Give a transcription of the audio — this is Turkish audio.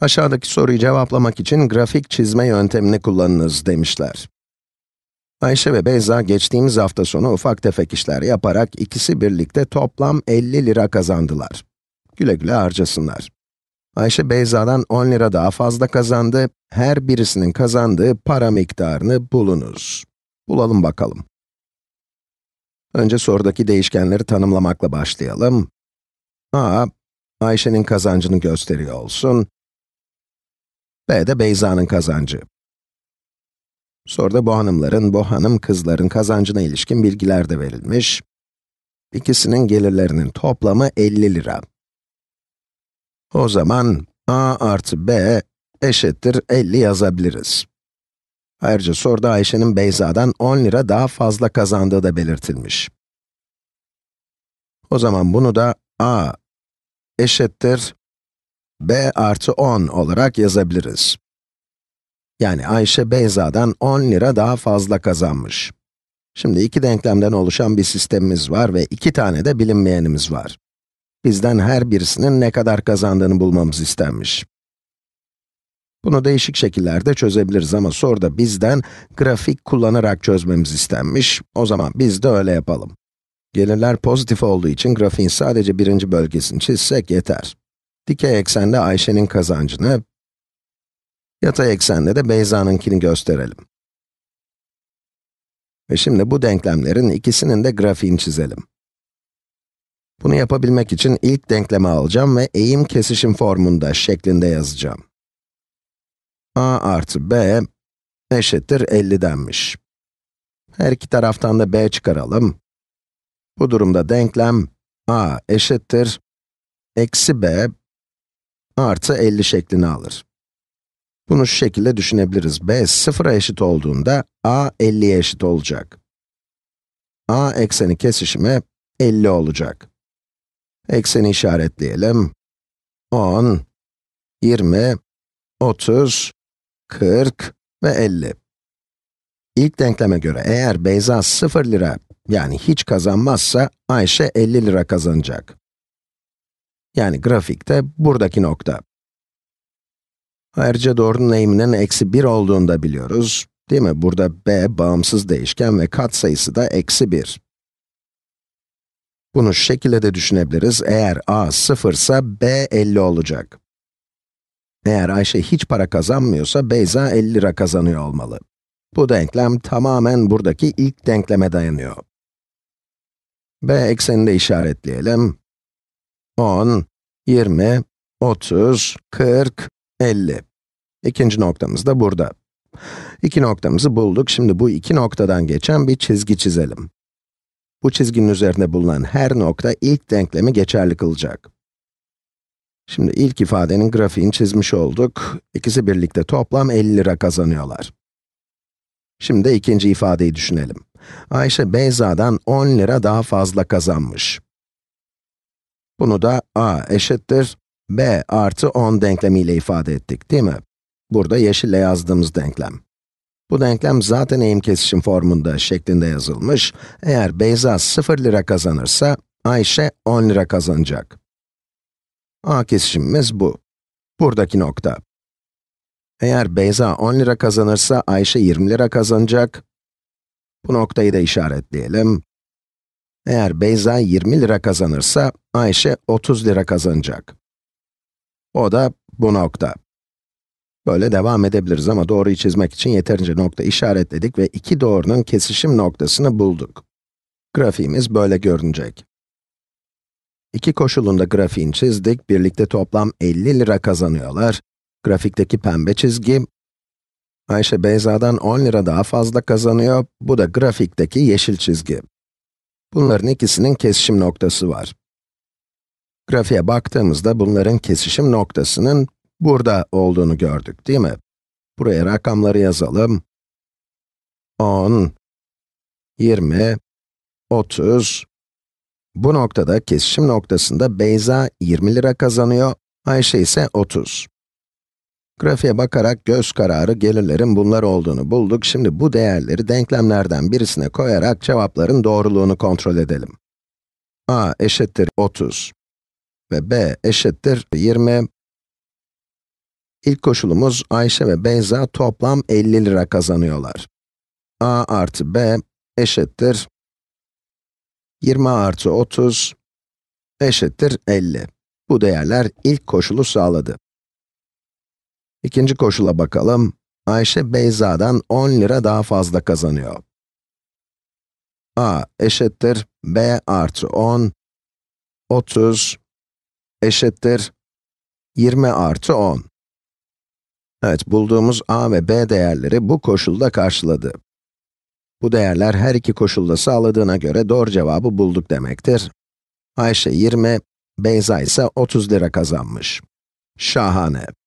Aşağıdaki soruyu cevaplamak için grafik çizme yöntemini kullanınız demişler. Ayşe ve Beyza geçtiğimiz hafta sonu ufak tefek işler yaparak ikisi birlikte toplam 50 lira kazandılar. Güle güle harcasınlar. Ayşe Beyza'dan 10 lira daha fazla kazandı. Her birisinin kazandığı para miktarını bulunuz. Bulalım bakalım. Önce sorudaki değişkenleri tanımlamakla başlayalım. a, Ayşe'nin kazancını gösteriyor olsun. B de Beyza'nın kazancı. Soruda bu hanımların, bu hanım kızların kazancına ilişkin bilgiler de verilmiş. İkisinin gelirlerinin toplamı 50 lira. O zaman a artı b eşittir 50 yazabiliriz. Ayrıca soruda Ayşe'nin Beyza'dan 10 lira daha fazla kazandığı da belirtilmiş. O zaman bunu da a eşittir b artı 10 olarak yazabiliriz. Yani Ayşe Beyza'dan 10 lira daha fazla kazanmış. Şimdi iki denklemden oluşan bir sistemimiz var ve iki tane de bilinmeyenimiz var. Bizden her birisinin ne kadar kazandığını bulmamız istenmiş. Bunu değişik şekillerde çözebiliriz ama soruda bizden grafik kullanarak çözmemiz istenmiş. O zaman biz de öyle yapalım. Gelirler pozitif olduğu için grafiğin sadece birinci bölgesini çizsek yeter. Dikey eksende Ayşe'nin kazancını, yatay eksende de Beyza'nınkini gösterelim. Ve şimdi bu denklemlerin ikisinin de grafiğini çizelim. Bunu yapabilmek için ilk denklemi alacağım ve eğim kesişim formunda şeklinde yazacağım. a artı b eşittir 50'denmiş. Her iki taraftan da b çıkaralım. Bu durumda denklem a eşittir eksi b artı 50 şeklini alır. Bunu şu şekilde düşünebiliriz. b 0'a eşit olduğunda a 50'ye eşit olacak. a ekseni kesişimi 50 olacak. Ekseni işaretleyelim. 10, 20, 30, 40 ve 50. İlk denkleme göre eğer Beyza 0 lira yani hiç kazanmazsa Ayşe 50 lira kazanacak. Yani grafikte buradaki nokta. Ayrıca doğrunun eğiminin eksi 1 olduğunu da biliyoruz. Değil mi? Burada b bağımsız değişken ve katsayısı da eksi 1. Bunu şu şekilde de düşünebiliriz. Eğer a 0 ise b 50 olacak. Eğer Ayşe hiç para kazanmıyorsa Beyza 50 lira kazanıyor olmalı. Bu denklem tamamen buradaki ilk denkleme dayanıyor. b eksenini de işaretleyelim. 10, 20, 30, 40, 50. İkinci noktamız da burada. İki noktamızı bulduk. Şimdi bu iki noktadan geçen bir çizgi çizelim. Bu çizginin üzerinde bulunan her nokta ilk denklemi geçerli kılacak. Şimdi ilk ifadenin grafiğini çizmiş olduk. İkisi birlikte toplam 50 lira kazanıyorlar. Şimdi ikinci ifadeyi düşünelim. Ayşe Beyza'dan 10 lira daha fazla kazanmış. Bunu da a eşittir b artı 10 denklemiyle ifade ettik, değil mi? Burada yeşille yazdığımız denklem. Bu denklem zaten eğim kesişim formunda şeklinde yazılmış. Eğer Beyza 0 lira kazanırsa, Ayşe 10 lira kazanacak. A kesişimimiz bu. Buradaki nokta. Eğer Beyza 10 lira kazanırsa, Ayşe 20 lira kazanacak. Bu noktayı da işaretleyelim. Eğer Beyza 20 lira kazanırsa, Ayşe 30 lira kazanacak. O da bu nokta. Böyle devam edebiliriz ama doğruyu çizmek için yeterince nokta işaretledik ve iki doğrunun kesişim noktasını bulduk. Grafiğimiz böyle görünecek. İki koşulunda grafiğini çizdik, birlikte toplam 50 lira kazanıyorlar. Grafikteki pembe çizgi, Ayşe Beyza'dan 10 lira daha fazla kazanıyor, bu da grafikteki yeşil çizgi. Bunların ikisinin kesişim noktası var. Grafiğe baktığımızda bunların kesişim noktasının burada olduğunu gördük, değil mi? Buraya rakamları yazalım. 10, 20, 30. Bu noktada kesişim noktasında Beyza 20 lira kazanıyor, Ayşe ise 30. Grafiğe bakarak göz kararı gelirlerin bunlar olduğunu bulduk. Şimdi bu değerleri denklemlerden birisine koyarak cevapların doğruluğunu kontrol edelim. a eşittir 30 ve b eşittir 20. İlk koşulumuz Ayşe ve Beyza toplam 50 lira kazanıyorlar. a artı b eşittir 20 artı 30 eşittir 50. Bu değerler ilk koşulu sağladı. İkinci koşula bakalım. Ayşe Beyza'dan 10 lira daha fazla kazanıyor. a eşittir b artı 10, 30 eşittir 20 artı 10. Evet, bulduğumuz a ve b değerleri bu koşulda karşıladı. Bu değerler her iki koşulda sağladığına göre doğru cevabı bulduk demektir. Ayşe 20, Beyza ise 30 lira kazanmış. Şahane.